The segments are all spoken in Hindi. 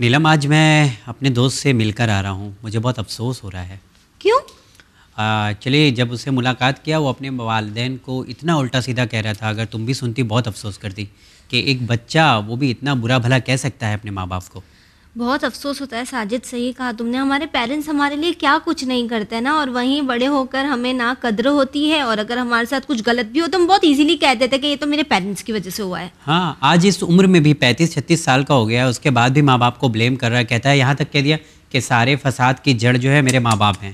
नीलम आज मैं अपने दोस्त से मिलकर आ रहा हूँ मुझे बहुत अफसोस हो रहा है क्यों चलिए जब उससे मुलाकात किया वो अपने वालदेन को इतना उल्टा सीधा कह रहा था अगर तुम भी सुनती बहुत अफसोस करती कि एक बच्चा वो भी इतना बुरा भला कह सकता है अपने माँ बाप को बहुत अफसोस होता है साजिद सही कहा तुमने हमारे पेरेंट्स हमारे लिए क्या कुछ नहीं करते ना और वहीं बड़े होकर हमें ना कदर होती है और अगर हमारे साथ कुछ गलत भी हो तो हम बहुत इजीली कह देते हैं कि ये तो मेरे पेरेंट्स की वजह से हुआ है हाँ आज इस उम्र में भी पैंतीस छत्तीस साल का हो गया है उसके बाद भी माँ बाप को ब्लेम कर रहा है कहता है यहाँ तक कह दिया कि सारे फसाद की जड़ जो है मेरे माँ बाप हैं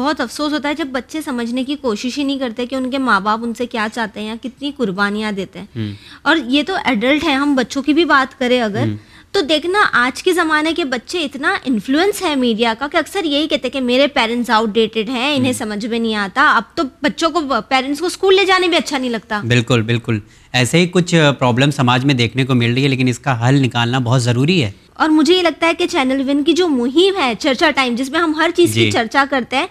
बहुत अफसोस होता है जब बच्चे समझने की कोशिश ही नहीं करते कि उनके माँ बाप उनसे क्या चाहते हैं या कितनी कुर्बानियाँ देते हैं हम्म। और ये तो एडल्ट हैं हम बच्चों की भी बात करें अगर हम्म। तो देखना आज के ज़माने के बच्चे इतना इन्फ्लुएंस है मीडिया का कि अक्सर यही कहते हैं कि मेरे पेरेंट्स आउटडेटेड हैं इन्हें हम्म। समझ में नहीं आता अब तो बच्चों को पेरेंट्स को स्कूल ले जाने भी अच्छा नहीं लगता बिल्कुल बिल्कुल ऐसे ही कुछ प्रॉब्लम समाज में देखने को मिल रही है लेकिन इसका हल निकालना बहुत ज़रूरी है और मुझे ये लगता है कि चैनल विन की जो मुहिम है चर्चा टाइम जिसमें हम हर चीज़ की चर्चा करते हैं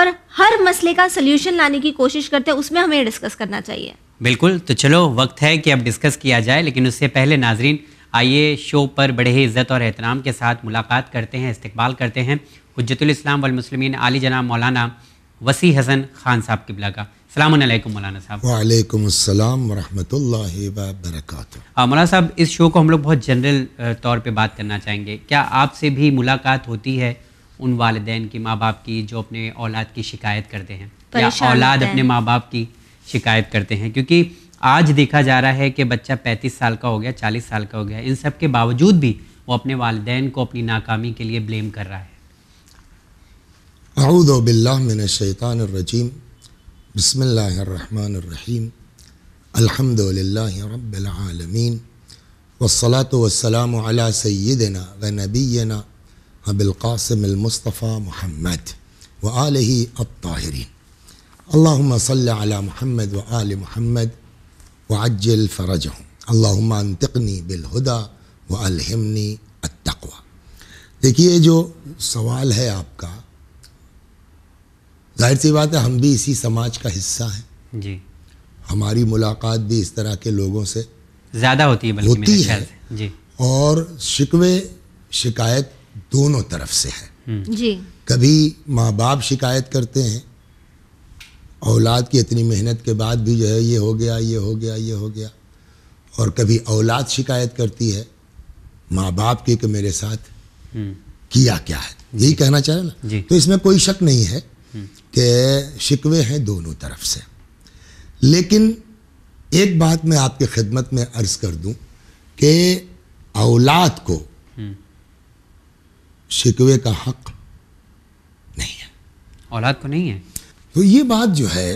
और हर मसले का सोल्यूशन लाने की कोशिश करते हैं उसमें हमें डिस्कस करना चाहिए बिल्कुल तो चलो वक्त है कि अब डिस्कस किया जाए लेकिन उससे पहले नाजरीन आइए शो पर बड़े ही इज़्ज़त और एहतराम के साथ मुलाकात करते हैं इस्तबाल करते हैं हजतलाम वलमसलमिन आली जनाब मौलाना वसी हसन खान साहब किबला का सलामकुम मौलाना साहब वालेकुम अस्सलाम वरहमतुल्लाहि मौलाना साहब इस शो को हम लोग बहुत जनरल तौर पे बात करना चाहेंगे क्या आपसे भी मुलाकात होती है उन वालदेन की माँ बाप की जो अपने औलाद की शिकायत करते हैं या औलाद अपने माँ बाप की शिकायत करते हैं क्योंकि आज देखा जा रहा है कि बच्चा पैंतीस साल का हो गया चालीस साल का हो गया इन सब के बावजूद भी वो अपने वालदेन को अपनी नाकामी के लिए ब्लेम कर रहा है अऊदबिल्लाशैतानरजीम बसमीम अलहमदिल्लाबीआलमीन वसलात वसलाम सैदना व नबीना हबिलकासमलमस्तफ़ा महमद व आलही अब ताहरीन अल्लाह सल महमद व आल महमद وعجل فرجهم اللهم बिलहुदा بالهدى والهمني التقوى देखिए जो सवाल है आपका जाहिर सी बात है हम भी इसी समाज का हिस्सा हैं जी हमारी मुलाकात भी इस तरह के लोगों से ज़्यादा होती है बल्कि होती है जी और शिकवे शिकायत दोनों तरफ से है हम्म। जी कभी माँ बाप शिकायत करते हैं औलाद की इतनी मेहनत के बाद भी जो है ये हो गया ये हो गया ये हो गया और कभी औलाद शिकायत करती है माँ बाप की कि मेरे साथ हम्म। किया क्या है यही कहना चाह रहा ना तो इसमें कोई शक नहीं है हम्म। कि शिकवे हैं दोनों तरफ से लेकिन एक बात मैं आपके खिदमत में अर्ज़ कर दूं कि औलाद को हम्म। शिकवे का हक नहीं है औलाद को नहीं है तो ये बात जो है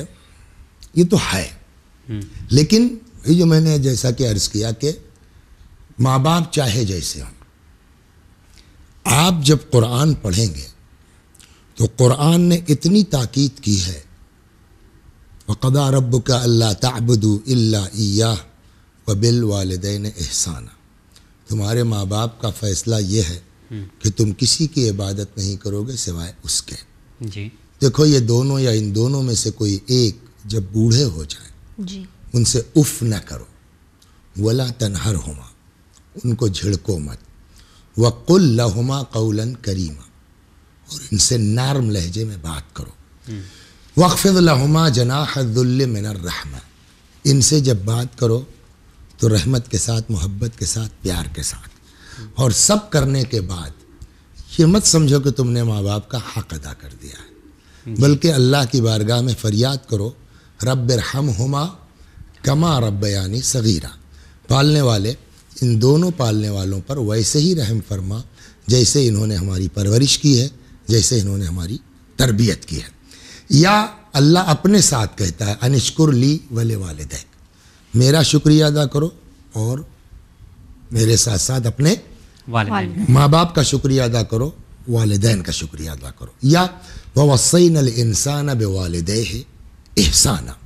ये तो है हम्म। लेकिन ये जो मैंने जैसा कि अर्ज किया कि माँ बाप चाहे जैसे हों आप जब कुरान पढ़ेंगे तो कुरान ने इतनी ताकीद की है वक़दा रब का अल्लाह तबदू अल्ला व वालदेन एहसाना तुम्हारे माँ बाप का फ़ैसला ये है हम्म। कि तुम किसी की इबादत नहीं करोगे सिवाय उसके जी देखो ये दोनों या इन दोनों में से कोई एक जब बूढ़े हो जाए उनसे उफ न करो वला तनहर हुमा उनको झिड़को मत वकुल लहुमा कौलन करीमा और इनसे नरम लहजे में बात करो हम्म। वक़फ़लहुमा जनाहदुल्ल मिनर्रहमा इनसे जब बात करो तो रहमत के साथ मोहब्बत के साथ प्यार के साथ हम्म। और सब करने के बाद ये मत समझो कि तुमने माँ बाप का हक अदा कर दिया है बल्कि अल्लाह की बारगाह में फरियाद करो रब हम हुमा कमा रब यानी सगीरा पालने वाले इन दोनों पालने वालों पर वैसे ही रहम फरमा जैसे इन्होंने हमारी परवरिश की है जैसे इन्होंने हमारी तरबियत की है या अल्लाह अपने साथ कहता है अनिश्कुर ली वले वालद मेरा शुक्रिया अदा करो और मेरे साथ साथ अपने माँ बाप का शुक्रिया अदा करो वालदेन का शुक्रिया अदा करो या वसीन इंसान अब वालद एहसाना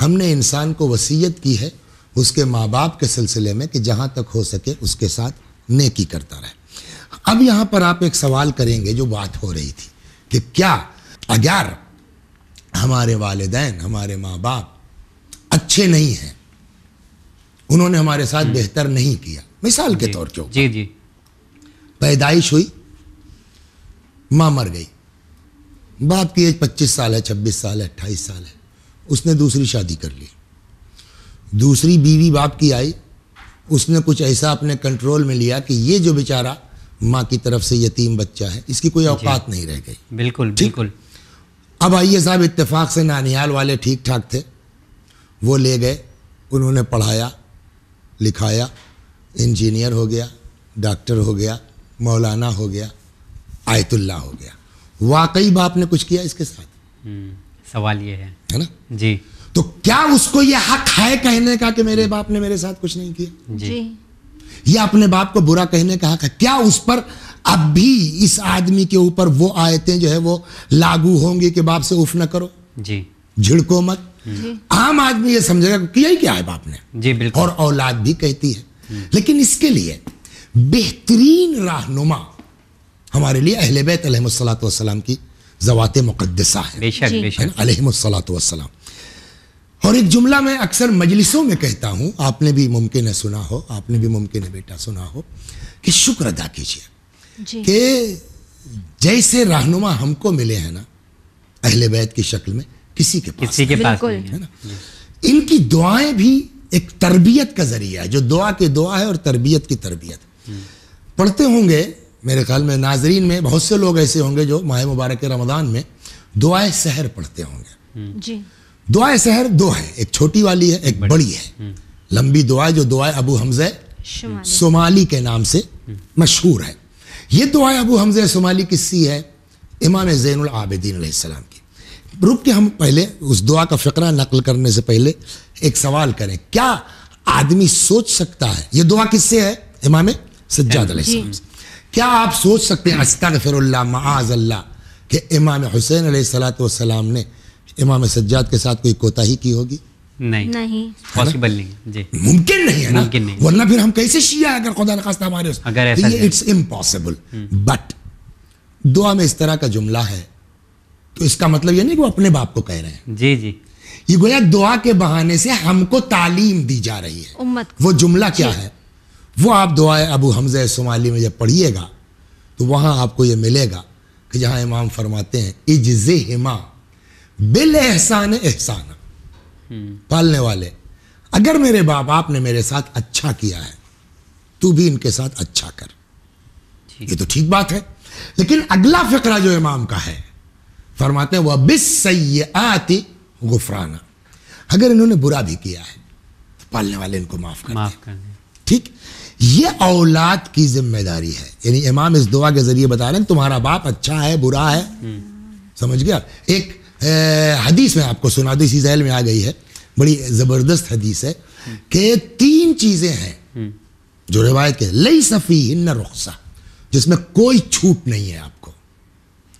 हमने इंसान को वसीयत की है उसके माँ बाप के सिलसिले में कि जहाँ तक हो सके उसके साथ नेकी करता रहे अब यहाँ पर आप एक सवाल करेंगे जो बात हो रही थी कि क्या अगर हमारे वालदेन हमारे माँ बाप अच्छे नहीं हैं उन्होंने हमारे साथ बेहतर नहीं किया मिसाल के तौर के जी जी पैदाइश हुई माँ मर गई बाप की एज पच्चीस साल है छब्बीस साल है अट्ठाईस साल है उसने दूसरी शादी कर ली दूसरी बीवी बाप की आई उसने कुछ ऐसा अपने कंट्रोल में लिया कि ये जो बेचारा माँ की तरफ से यतीम बच्चा है इसकी कोई औकात नहीं रह गई बिल्कुल बिल्कुल अब आइए साहब इत्तेफाक से नानियाल वाले ठीक ठाक थे वो ले गए उन्होंने पढ़ाया लिखाया इंजीनियर हो गया डॉक्टर हो गया मौलाना हो गया आयतुल्ला हो गया वाकई बाप ने कुछ किया इसके साथ हम्म, सवाल ये है है ना जी तो क्या उसको ये हक है कहने का कि मेरे बाप ने मेरे साथ कुछ नहीं किया जी ये अपने बाप को बुरा कहने का हक है क्या उस पर अब भी इस आदमी के ऊपर वो आयतें जो है वो लागू होंगी कि बाप से उफ ना करो जी झिड़को मत हम्म। आम आदमी ये समझेगा किया ही क्या है बाप ने जी बिल्कुल और औलाद भी कहती है हम्म। लेकिन इसके लिए बेहतरीन रहनुमा हमारे लिए अहल बैत की जवात मुकदसा है बेशक और एक जुमला मैं अक्सर मजलिसों में कहता हूँ आपने भी मुमकिन है सुना हो आपने भी मुमकिन है बेटा सुना हो कि शुक्र अदा कीजिए कि जैसे रहनुमा हमको मिले हैं ना अहल बैत की शक्ल में किसी के पास किसी के पास है ना इनकी दुआएं भी एक तरबियत का जरिया है जो दुआ की दुआ है और तरबियत की तरबियत पढ़ते होंगे मेरे ख्याल में नाजरीन में बहुत से लोग ऐसे होंगे जो माह मुबारक रमदान में दुआए शहर पढ़ते होंगे हम्म। जी दुआए शहर दो है एक छोटी वाली है एक बड़ी है हम्म। लंबी दुआ जो दुआ अबू हमज़े सोमाली के नाम से हम्म। मशहूर है ये दुआ अबू हमज़े सोमाली किसी है इमाम जैन आबदीन सलाम की रुक के हम पहले उस दुआ का फ़करा नकल करने से पहले एक सवाल करें क्या आदमी सोच सकता है ये दुआ किससे है इमाम सज्जाद सलाम से क्या आप सोच सकते हैं फिर माज़ल्ला कि इमाम हुसैन सलाम ने इमाम सज्जाद के साथ कोई कोताही की होगी नहीं नहीं पॉसिबल नहीं जी मुमकिन नहीं है ना मुमकिन नहीं वरना फिर हम कैसे शिया अगर खुदा हमारे अगर ऐसा इट्स इम्पॉसिबल बट दुआ में इस तरह का जुमला है तो इसका मतलब ये नहीं कि वो अपने बाप को कह रहे हैं जी जी ये गोया दुआ के बहाने से हमको तालीम दी जा रही है वो जुमला क्या है वो आप दुआएं अबू हमज़ शुमाली में जब पढ़िएगा तो वहाँ आपको ये मिलेगा कि जहाँ इमाम फरमाते हैं इजज हिमा बिल एहसान एहसान हम्म। पालने वाले अगर मेरे बाप आपने मेरे साथ अच्छा किया है तू भी इनके साथ अच्छा कर ये तो ठीक बात है लेकिन अगला फिक्रा जो इमाम का है फरमाते हैं वह बिस आती गुफराना अगर इन्होंने बुरा भी किया है तो पालने वाले इनको माफ कर माफ कर ठीक ये औलाद की जिम्मेदारी है यानी इमाम इस दुआ के जरिए बता रहे हैं तुम्हारा बाप अच्छा है बुरा है हम्म। समझ गया एक हदीस में आपको सुना दो इसी जहल में आ गई है बड़ी ज़बरदस्त हदीस है कि तीन चीज़ें हैं हम्म। जो रिवायत के लई सफ़ी न रुखसा जिसमें कोई छूट नहीं है आपको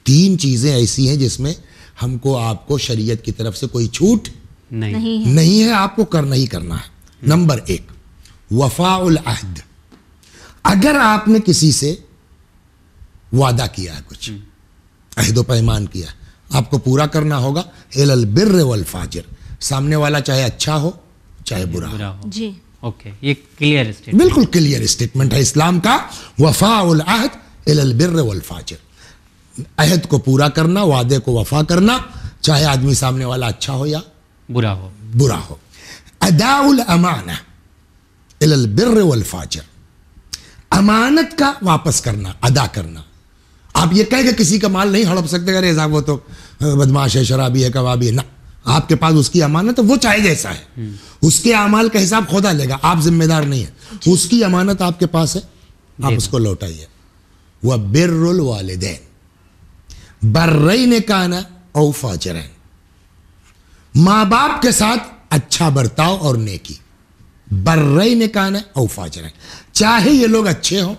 तीन चीज़ें ऐसी हैं जिसमें हमको आपको शरीयत की तरफ से कोई छूट नहीं, नहीं है, नहीं है आपको करना ही करना है हम्म। नंबर एक वफाउल अहद अगर आपने किसी से वादा किया है कुछ अहदो पैमान किया आपको पूरा करना होगा एल अल बिर वल फाजिर सामने वाला चाहे अच्छा हो चाहे बुरा हो जी ओके ये क्लियर स्टेटमेंट बिल्कुल क्लियर स्टेटमेंट है इस्लाम का वफा उल अहद एल अल बिर वल फाजिर अहद को पूरा करना वादे को वफा करना चाहे आदमी सामने वाला अच्छा हो या बुरा हो बुरा हो अदाउल अमाना एल अल बिर वल फाजिर अमानत का वापस करना अदा करना आप ये कहेंगे किसी का माल नहीं हड़प सकते अरे साहब वो तो बदमाश है शराबी है कबाबी है ना आपके पास उसकी अमानत है वो चाहे जैसा है हम्म। उसके अमाल का हिसाब खुदा लेगा आप जिम्मेदार नहीं है उसकी अमानत आपके पास है आप उसको लौटाइए वह वाले देन बर्रई ने कहना औफाचरैन माँ बाप के साथ अच्छा बर्ताव और नेकी बर्रई ने कान है और फाजर है चाहे ये लोग अच्छे हों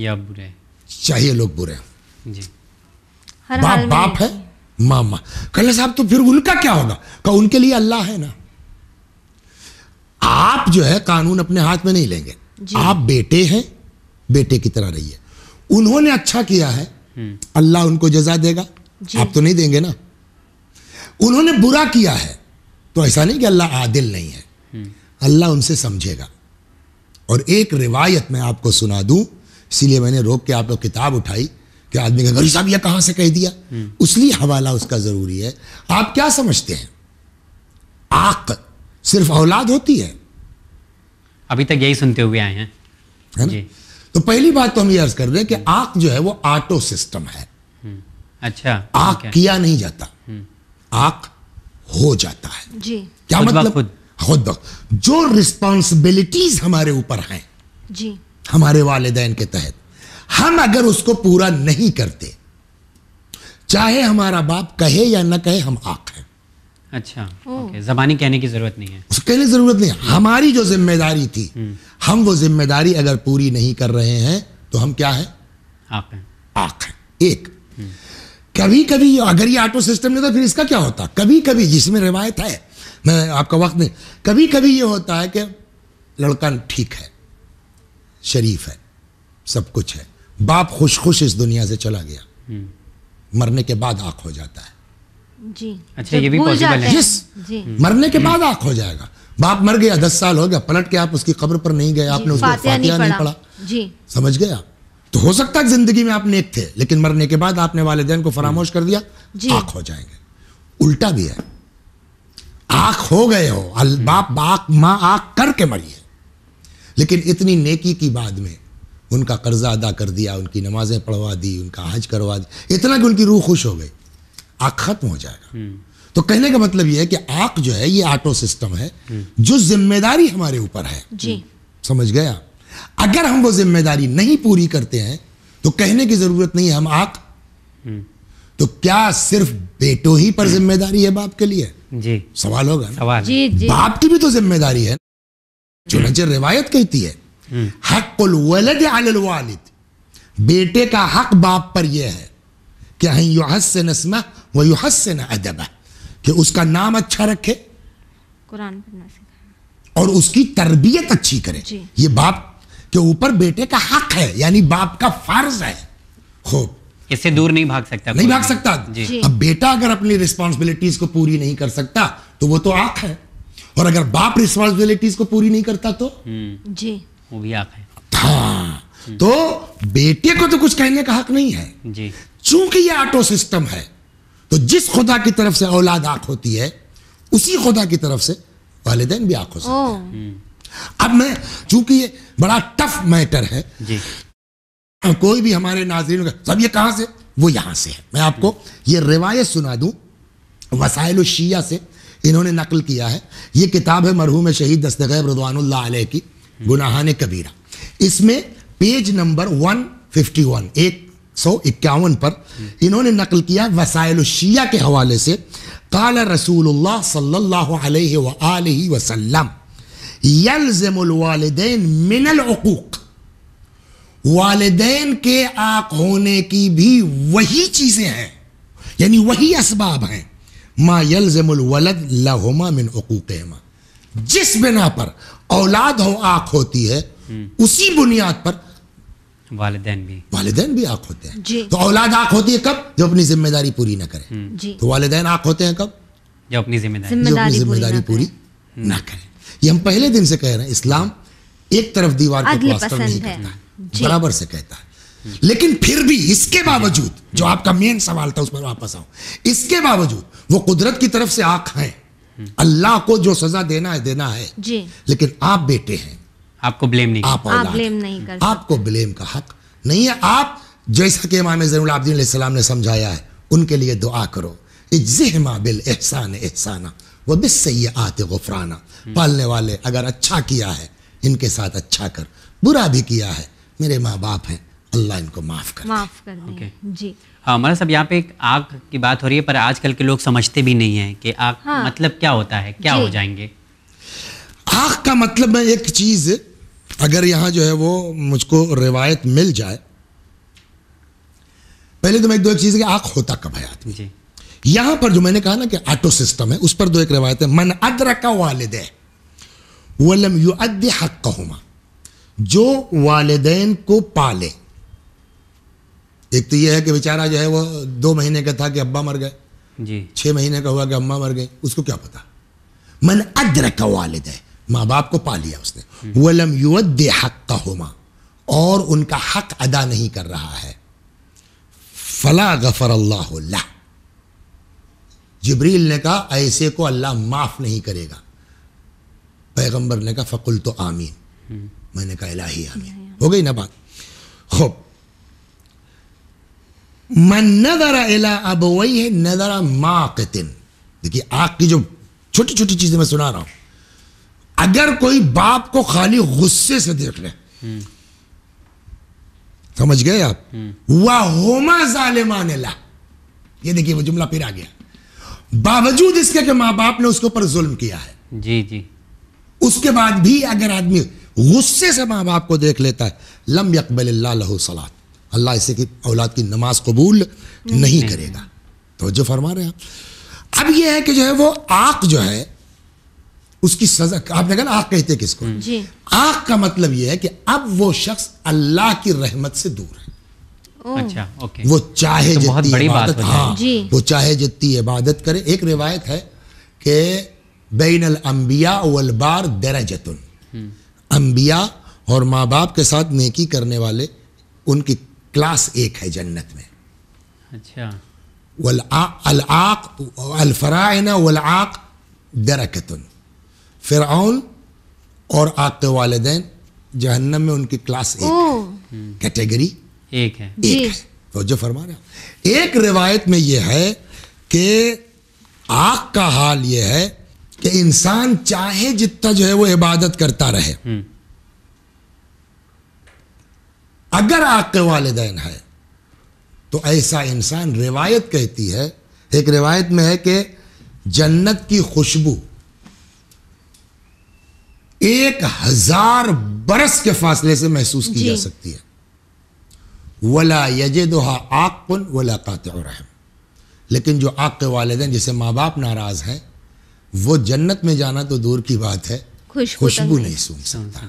या बुरे चाहे ये लोग बुरे हों बाप बाप है मामा कल साहब तो फिर उनका क्या होगा कहा उनके लिए अल्लाह है ना आप जो है कानून अपने हाथ में नहीं लेंगे आप बेटे हैं बेटे की तरह रहिए उन्होंने अच्छा किया है हम्म। अल्लाह उनको जजा देगा आप तो नहीं देंगे ना उन्होंने बुरा किया है तो ऐसा नहीं कि अल्लाह आदिल नहीं है अल्लाह उनसे समझेगा और एक रिवायत मैं आपको सुना दूं इसीलिए मैंने रोक के आप लोग किताब उठाई कि आदमी का गरीब साहब यह कहां से कह दिया हम्म। उसलिए हवाला उसका ज़रूरी है आप क्या समझते हैं आक सिर्फ औलाद होती है अभी तक यही सुनते हुए आए हैं है ना तो पहली बात तो हम ये अर्ज कर रहे हैं कि आक जो है वो ऑटो सिस्टम है हम्म। अच्छा आक किया नहीं जाता हम्म। आक हो जाता है जी क्या मतलब खुद खुद जो रिस्पॉन्सिबिलिटीज हमारे ऊपर हैं जी हमारे वालदेन के तहत हम अगर उसको पूरा नहीं करते चाहे हमारा बाप कहे या ना कहे हम हक हैं अच्छा ओके जबानी कहने की जरूरत नहीं है कहने जरूरत नहीं हम्म। हमारी जो जिम्मेदारी थी हम्म। हम वो जिम्मेदारी अगर पूरी नहीं कर रहे हैं तो हम क्या है आक है आक एक हम्म। कभी कभी अगर ये ऑटो सिस्टम नहीं था फिर इसका क्या होता कभी कभी जिसमें रिवायत है मैं आपका वक्त नहीं कभी कभी ये होता है कि लड़का ठीक है शरीफ है सब कुछ है बाप खुश खुश इस दुनिया से चला गया हम्म। मरने के बाद आंख हो जाता है जी अच्छा ये भी पॉसिबल है यस मरने के बाद आंख हो जाएगा बाप मर गया दस साल हो गया पलट के आप उसकी कब्र पर नहीं गए आपने उसको फातिया नहीं, नहीं पढ़ा जी समझ आप तो हो सकता है जिंदगी में आप नेक थे लेकिन मरने के बाद आपने वालदेन को फरामोश कर दिया आंख हो जाएंगे उल्टा भी है आख हो गए हो बाप बाप माँ आख करके मरी है लेकिन इतनी नेकी की बाद में उनका कर्जा अदा कर दिया उनकी नमाजें पढ़वा दी उनका हज करवा दी इतना कि उनकी रूह खुश हो गई आख खत्म हो जाएगा हम्म। तो कहने का मतलब यह है कि आख जो है ये ऑटो सिस्टम है हम्म। जो जिम्मेदारी हमारे ऊपर है जी। हम्म। समझ गया अगर हम वो जिम्मेदारी नहीं पूरी करते हैं तो कहने की जरूरत नहीं है हम आख तो क्या सिर्फ बेटो ही पर जिम्मेदारी है बाप के लिए जी सवाल होगा सवाल जी, जी। बाप की भी तो जिम्मेदारी है चुनाचे हम्म। रिवायत कहती है हम्म। हक वलद वालिद बेटे का हक बाप पर यह है कि हई युहस से नस्मा व युहस से न कि उसका नाम अच्छा रखे कुरान पढ़ना और उसकी तरबियत अच्छी करे ये बाप के ऊपर बेटे का हक है यानी बाप का फर्ज है खूब इससे दूर नहीं भाग सकता नहीं भाग सकता जी। अब बेटा अगर अपनी रिस्पॉन्सिबिलिटीज को पूरी नहीं कर सकता तो वो तो आंख है और अगर बाप रिस्पॉन्सिबिलिटीज को पूरी नहीं करता तो हम्म। जी वो भी आंख है हाँ हम्म। तो बेटे को तो कुछ कहने का हक नहीं है जी चूंकि ये ऑटो सिस्टम है तो जिस खुदा की तरफ से औलाद आंख होती है उसी खुदा की तरफ से वाले भी आंख हो सकते हैं हम्म। अब मैं चूंकि ये बड़ा टफ मैटर है कोई भी हमारे नाजरीन सब ये कहाँ से वो यहाँ से है मैं आपको ये रिवायत सुना दूँ वसाइल शिया से इन्होंने नकल किया है ये किताब है मरहूम शहीद दस्तगैब रदवान आलह की गुनाहान कबीरा इसमें पेज नंबर 151 एक सौ इक्यावन पर इन्होंने नकल किया वसाइल शिया के हवाले से काल रसूल सल्ला वसलम वसल्लम मिनल वालदेन के आक होने की भी वही चीज़ें हैं यानी वही असबाब हैं मा यलजमुल वलद लाहुमा मिन हकूकमा जिस बिना पर औलाद हो आँख होती है हम्म। उसी बुनियाद पर वालदेन भी वालदेन भी आँख होते हैं तो औलाद आंख होती है कब जो अपनी जिम्मेदारी पूरी ना करे हम्म। तो वालदेन आंख होते हैं कब जो अपनी जिम्मेदारी जिम्मेदारी पूरी ना करें ये हम पहले दिन से कह रहे हैं इस्लाम एक तरफ दीवार को प्लास्टर नहीं करता है बराबर से कहता है लेकिन फिर भी इसके बावजूद जो आपका मेन सवाल था उस पर वापस आऊं इसके बावजूद वो कुदरत की तरफ से आंख है अल्लाह को जो सजा देना है देना है जी। लेकिन आप बेटे हैं आपको ब्लेम नहीं आप, आप ब्लेम नहीं कर आपको ब्लेम का हक नहीं है आप जैसा कि इमाम जैनदीन ने समझाया है उनके लिए दुआ करो इजहमा बिल एहसान एहसाना वह बिस सही आते गुफराना पालने वाले अगर अच्छा किया है इनके साथ अच्छा कर बुरा भी किया है मेरे माँ बाप हैं अल्लाह इनको माफ़ कर माफ़ कर दें okay. जी हाँ हमारा सब यहाँ पे एक आग की बात हो रही है पर आजकल के लोग समझते भी नहीं हैं कि आग हाँ। मतलब क्या होता है क्या हो जाएंगे आग का मतलब मैं एक चीज़ अगर यहाँ जो है वो मुझको रिवायत मिल जाए पहले तो मैं एक दो एक चीज़ कि आग होता कब है आदमी जी यहाँ पर जो मैंने कहा ना कि ऑटो सिस्टम है उस पर दो एक रिवायत है मन अदरक दे वलम यू अद हक कहमा जो वालदेन को पाले एक तो यह है कि बेचारा जो है वो दो महीने का था कि अब्बा मर गए जी महीने का हुआ कि अम्मा मर गई उसको क्या पता मन अदरक वालद है माँ बाप को पा लिया उसने हम्म। वलम दे हक का होमा और उनका हक अदा नहीं कर रहा है फला गफर अल्लाह जबरील ने कहा ऐसे को अल्लाह माफ़ नहीं करेगा पैगंबर ने कहा फ़कुल तो आमीन हम्म। मैंने कहा इलाही आमीन हो गई ना बात खूब मन नजरा इला अब वही है नजरा माकतिन देखिए आग की जो छोटी छोटी चीजें मैं सुना रहा हूं अगर कोई बाप को खाली गुस्से से देख ले समझ गए आप वह होमा जालिमान ला ये देखिए वो जुमला फिर आ गया बावजूद इसके कि मां बाप ने उसके ऊपर जुल्म किया है जी जी उसके बाद भी अगर आदमी गुस्से से माँ बाप को देख लेता है लम यकबल लहू सलात अल्लाह इसे की औलाद की नमाज कबूल नहीं, नहीं करेगा तो जो फरमा रहे हैं अब यह है कि जो है वो आँख जो है उसकी सजा आपने कहा आँख कहते किसको हम्म। आँख का मतलब यह है कि अब वो शख्स अल्लाह की रहमत से दूर है अच्छा ओके वो चाहे तो जितनी इबादत हाँ वो चाहे जितनी इबादत करे एक रिवायत है कि बैन अम्बिया वल बार दरजतुन हम्म। अम्बिया और माँ बाप के साथ नेकी करने वाले उनकी क्लास एक है जन्नत में अच्छा वलआक आक वलआक दरकतन फ़िरौन और आपके वालदेन जहन्नम में उनकी क्लास एक कैटेगरी एक है एक है तो जो फरमा रहे एक रिवायत में यह है कि आग का हाल यह है कि इंसान चाहे जितना जो है वो इबादत करता रहे हम्म। अगर आपके वालदेन है तो ऐसा इंसान रिवायत कहती है एक रिवायत में है कि जन्नत की खुशबू एक हजार बरस के फासले से महसूस की जा सकती है वला यजे दोहा आक पुन वला कात लेकिन जो आक के वालदेन जैसे माँ बाप नाराज हैं वो जन्नत में जाना तो दूर की बात है खुशबू नहीं सूंघ सकता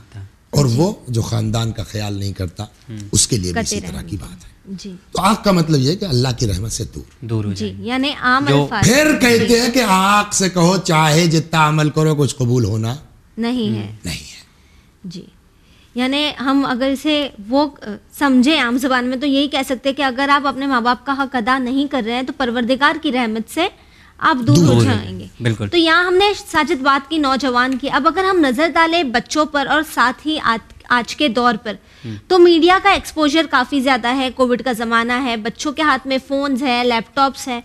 और वो जो खानदान का ख्याल नहीं करता हम्म। उसके लिए भी इसी तरह की बात है जी। तो आग का मतलब ये कि अल्लाह की रहमत से दूर दूर यानी फिर कहते हैं कि आग से कहो चाहे जितना अमल करो कुछ कबूल होना नहीं है हम्म। नहीं है जी यानी हम अगर इसे वो समझे आम जबान में तो यही कह सकते हैं कि अगर आप अपने माँ बाप का हक अदा नहीं कर रहे हैं तो परवरदिगार की रहमत से आप दूर, दूर हो जाएंगे बिल्कुल तो यहाँ हमने साजिद बात की नौजवान की अब अगर हम नजर डालें बच्चों पर और साथ ही आज के दौर पर हम्म। तो मीडिया का एक्सपोजर काफ़ी ज़्यादा है कोविड का ज़माना है बच्चों के हाथ में फ़ोन्स है लैपटॉप्स है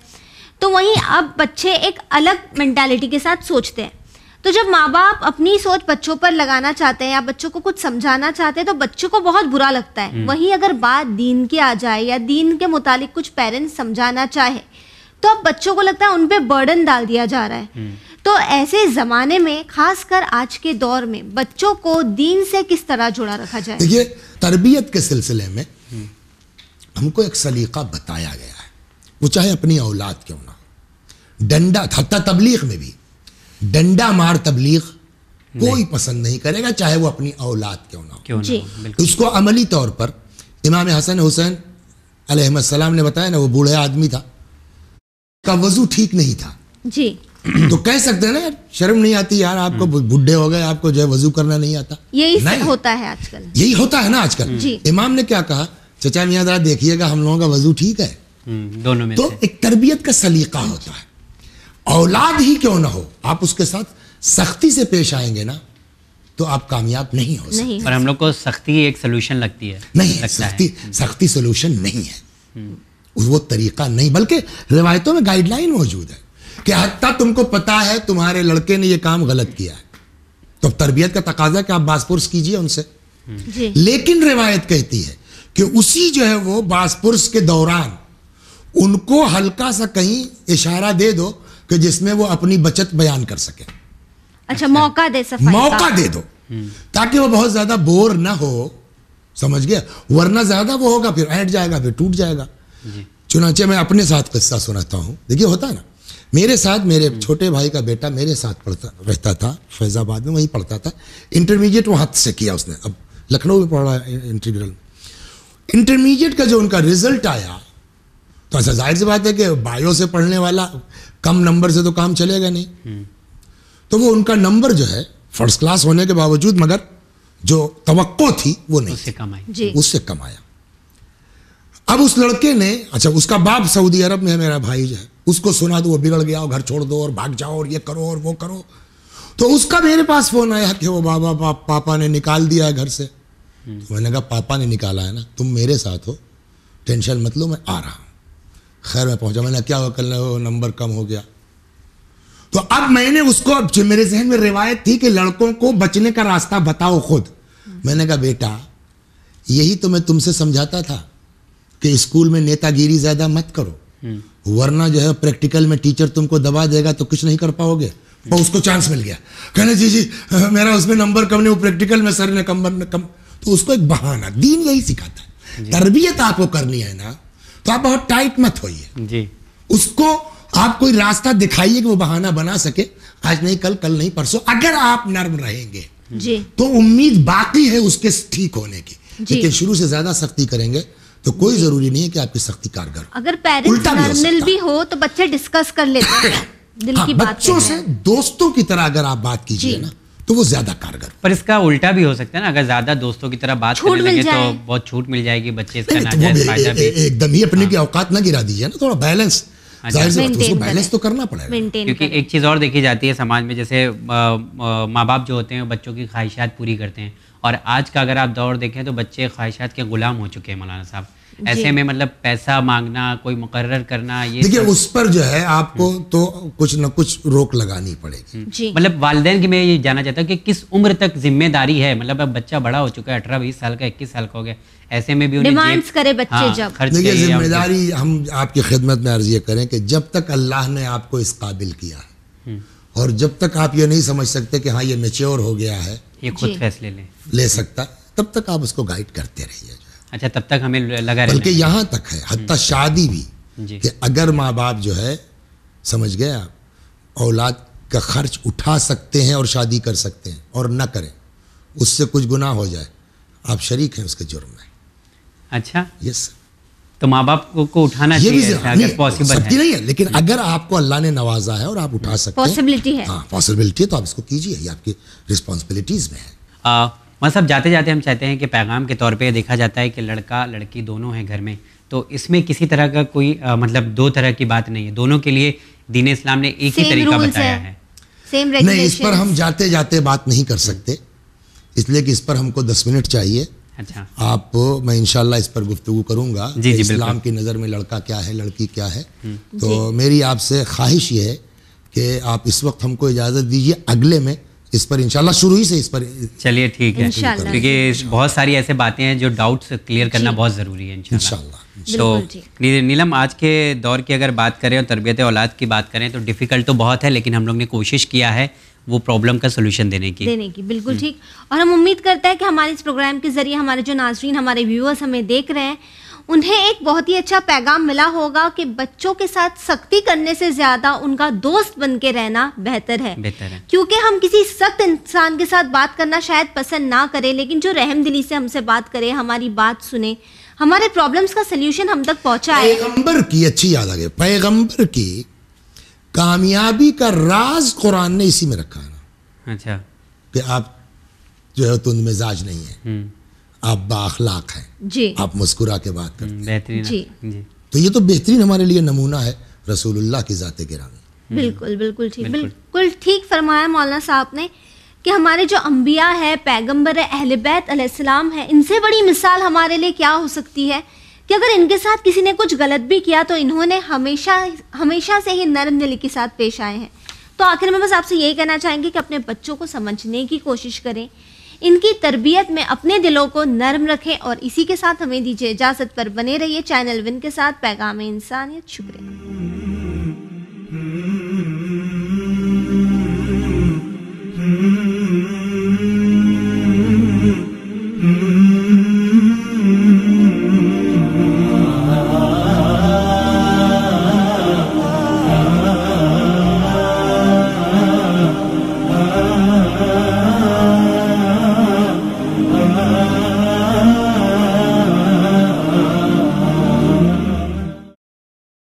तो वहीं अब बच्चे एक अलग मेंटेलिटी के साथ सोचते हैं तो जब माँ बाप अपनी सोच बच्चों पर लगाना चाहते हैं या बच्चों को कुछ समझाना चाहते हैं तो बच्चों को बहुत बुरा लगता है हम्म। वहीं अगर बात दीन की आ जाए या दीन के मुतालिक कुछ पेरेंट्स समझाना चाहे तो अब बच्चों को लगता है उन पर बर्डन डाल दिया जा रहा है हम्म। तो ऐसे ज़माने में खासकर आज के दौर में बच्चों को दीन से किस तरह जुड़ा रखा जाए देखिए तरबियत के सिलसिले में हम्म। हमको एक सलीका बताया गया है वो चाहे अपनी औलाद क्यों ना डंडा हत्या तबलीग में भी डंडा मार तबलीग कोई पसंद नहीं करेगा चाहे वो अपनी औलाद क्यों ना क्यों ना तो उसको अमली तौर पर इमाम हसन हुसैन सलाम ने बताया ना वो बूढ़े आदमी था का वजू ठीक नहीं था जी तो कह सकते हैं ना शर्म नहीं आती यार आपको हम्म। बुढ़े हो गए आपको जो है वजू करना नहीं आता यही नहीं। होता है आजकल यही होता है ना आजकल इमाम ने क्या कहा चचा मियाँ जरा देखिएगा हम लोगों का वजू ठीक है हम्म, दोनों में तो एक तरबियत का सलीका होता है औलाद ही क्यों ना हो आप उसके साथ सख्ती से पेश आएंगे ना तो आप कामयाब नहीं हो सकते पर हम लोग को सख्ती एक सोल्यूशन लगती है नहीं सख्ती सख्ती सोल्यूशन नहीं है हम्म। वो तरीका नहीं बल्कि रिवायतों में गाइडलाइन मौजूद है कि हत्या तुमको पता है तुम्हारे लड़के ने यह काम गलत किया है तो तरबियत का तकाजा कि आप बासपुरस कीजिए उनसे लेकिन रिवायत कहती है कि उसी जो है वो बासपुरस के दौरान उनको हल्का सा कहीं इशारा दे दो कि जिसमें वो अपनी बचत बयान कर सके अच्छा मौका दे सफाई मौका दे दो हम्म। ताकि वो बहुत ज्यादा बोर ना हो समझ गया वरना ज्यादा वो होगा फिर ऐट जाएगा फिर टूट जाएगा चुनाचे मैं अपने साथ किस्सा सुनाता हूँ देखिए होता है ना मेरे साथ मेरे हम्म। छोटे भाई का बेटा मेरे साथ पढ़ता रहता था फैज़ाबाद में वहीं पढ़ता था इंटरमीडिएट वो हाथ से किया उसने अब लखनऊ में पढ़ा इंटीग्रल इंटरमीडिएट का जो उनका रिजल्ट आया तो ऐसा जाहिर सी बात है कि बायो से पढ़ने वाला कम नंबर से तो काम चलेगा नहीं हम्म। तो वो उनका नंबर जो है फर्स्ट क्लास होने के बावजूद मगर जो तो थी वो नहीं उससे कम उससे कम आया अब उस लड़के ने अच्छा उसका बाप सऊदी अरब में है मेरा भाई जो है उसको सुना तो वो बिगड़ गया घर छोड़ दो और भाग जाओ और ये करो और वो करो तो उसका मेरे पास फोन आया कि वो बाबा पा, पापा ने निकाल दिया है घर से तो मैंने कहा पापा ने निकाला है ना तुम मेरे साथ हो टेंशन मत लो मैं आ रहा हूँ खैर मैं पहुंचा मैंने क्या हुआ कल नंबर कम हो गया तो अब मैंने उसको अब मेरे जहन में रिवायत थी कि लड़कों को बचने का रास्ता बताओ खुद मैंने कहा बेटा यही तो मैं तुमसे समझाता था कि स्कूल में नेतागिरी ज़्यादा मत करो हम्म। वरना जो है प्रैक्टिकल में टीचर तुमको दबा देगा तो कुछ नहीं कर पाओगे हम्म। और उसको चांस मिल गया कहने जी जी मेरा उसमें नंबर कम नहीं वो प्रैक्टिकल में सर ने कम कम तो उसको एक बहाना दीन यही सिखाता है तरबियत आपको करनी है ना तो आप बहुत टाइट मत होइए उसको आप कोई रास्ता दिखाइए कि वो बहाना बना सके आज नहीं कल कल नहीं परसों अगर आप नर्म रहेंगे जी तो उम्मीद बाकी है उसके ठीक होने की लेकिन शुरू से ज्यादा सख्ती करेंगे तो कोई जरूरी नहीं है कि आपकी सख्ती कारगर अगर पेरेंट्स भी, भी हो तो बच्चे डिस्कस कर लेते हैं हाँ, दिल हाँ, की बच्चों से दोस्तों की तरह अगर आप बात कीजिए ना तो वो ज्यादा कारगर पर इसका उल्टा भी हो सकता है ना अगर ज्यादा दोस्तों की तरह बात करने लगे तो बहुत छूट मिल जाएगी बच्चे तो एकदम ही अपने हाँ। की औकात ना गिरा दीजिए ना थोड़ा हाँ बैलेंस बैलेंस तो करना पड़ेगा क्योंकि एक चीज़ और देखी जाती है समाज में जैसे माँ बाप जो होते हैं बच्चों की ख्वाहिशात पूरी करते हैं और आज का अगर आप दौर देखें तो बच्चे ख्वाहिशात के गुलाम हो चुके हैं मौलाना साहब ऐसे में मतलब पैसा मांगना कोई मुकर करना ये देखिए उस पर जो है आपको हम्म। तो कुछ ना कुछ रोक लगानी पड़ेगी हम्म। मतलब वालदेन की मैं ये जानना चाहता हूँ कि किस उम्र तक जिम्मेदारी है मतलब अब बच्चा बड़ा हो चुका है अठारह बीस साल का इक्कीस साल का हो गया ऐसे में भी डिमांड्स करे बच्चे हाँ, जब देखिए जिम्मेदारी हम आपकी खिदमत में अर्जी करें कि जब तक अल्लाह ने आपको इस काबिल किया है हम्म। और जब तक आप ये नहीं समझ सकते कि हाँ ये मेच्योर हो गया है ये खुद फैसले ले ले सकता तब तक आप उसको गाइड करते रहिए अच्छा तब तक हमें लगा बल्कि यहाँ तक है हती हम्म। शादी भी कि अगर माँ बाप जो है समझ गए आप औलाद का खर्च उठा सकते हैं और शादी कर सकते हैं और न करें उससे कुछ गुनाह हो जाए आप शरीक हैं उसके जुर्म में अच्छा यस तो माँ बाप को, को उठाना चाहिए अगर पॉसिबल है नहीं है लेकिन अगर आपको अल्लाह ने नवाजा है और आप उठा सकते हैं पॉसिबिलिटी है हाँ पॉसिबिलिटी है तो आप इसको कीजिए ये आपकी रिस्पॉन्सिबिलिटीज में है वहाँ साहब जाते जाते हम चाहते हैं कि पैगाम के तौर पे देखा जाता है कि लड़का लड़की दोनों हैं घर में तो इसमें किसी तरह का कोई आ, मतलब दो तरह की बात नहीं है दोनों के लिए दीन इस्लाम ने एक ही तरीका बताया है, है। नहीं इस पर हम जाते जाते बात नहीं कर सकते हम्म। इसलिए कि इस पर हमको दस मिनट चाहिए अच्छा आप मैं इनशाला इस पर गुफ्तु करूंगा जी जी इस्लाम की नज़र में लड़का क्या है लड़की क्या है हम्म। तो मेरी आपसे ख्वाहिश ये है कि आप इस वक्त हमको इजाज़त दीजिए अगले में इस पर इंशाल्लाह शुरू ही से इस पर चलिए ठीक है क्योंकि बहुत सारी ऐसे बातें हैं जो डाउट्स क्लियर करना बहुत ज़रूरी है इंशाल्लाह तो नीलम आज के दौर की अगर बात करें और तरबियत औलाद की बात करें तो डिफ़िकल्ट तो बहुत है लेकिन हम लोग ने कोशिश किया है वो प्रॉब्लम का सोल्यूशन देने की देने की बिल्कुल हम्म। ठीक और हम उम्मीद करते हैं कि हमारे इस प्रोग्राम के ज़रिए हमारे जो नाजरीन हमारे व्यूअर्स हमें देख रहे हैं उन्हें एक बहुत ही अच्छा पैगाम मिला होगा कि बच्चों के साथ सख्ती करने से ज्यादा उनका दोस्त बन के रहना बेहतर है बेहतर है क्योंकि हम किसी सख्त इंसान के साथ बात करना शायद पसंद ना करें लेकिन जो रहम दिली से हमसे बात करे हमारी बात सुने हमारे प्रॉब्लम्स का सलूशन हम तक है पैगम्बर की अच्छी याद आ गई पैगम्बर की कामयाबी का राज कुरान ने इसी में रखा है अच्छा कि आप जो है तुम तो मिजाज नहीं है हम्म। आप बाखलाक हैं जी आप मुस्कुरा के बात करते हैं जी तो ये तो बेहतरीन हमारे लिए नमूना है रसूलुल्लाह की ज़ात गिरामी हम्म। बिल्कुल बिल्कुल ठीक बिल्कुल ठीक फरमाया मौलाना साहब ने कि हमारे जो अम्बिया है पैगम्बर अहल बैत बैतम है इनसे बड़ी मिसाल हमारे लिए क्या हो सकती है कि अगर इनके साथ किसी ने कुछ गलत भी किया तो इन्होंने हमेशा हमेशा से ही नरम दिल के साथ पेश आए हैं तो आखिर में बस आपसे यही कहना चाहेंगे कि अपने बच्चों को समझने की कोशिश करें इनकी तरबियत में अपने दिलों को नरम रखें और इसी के साथ हमें दीजिए इजाज़त पर बने रहिए चैनल विन के साथ पैगाम इंसानियत शुक्रिया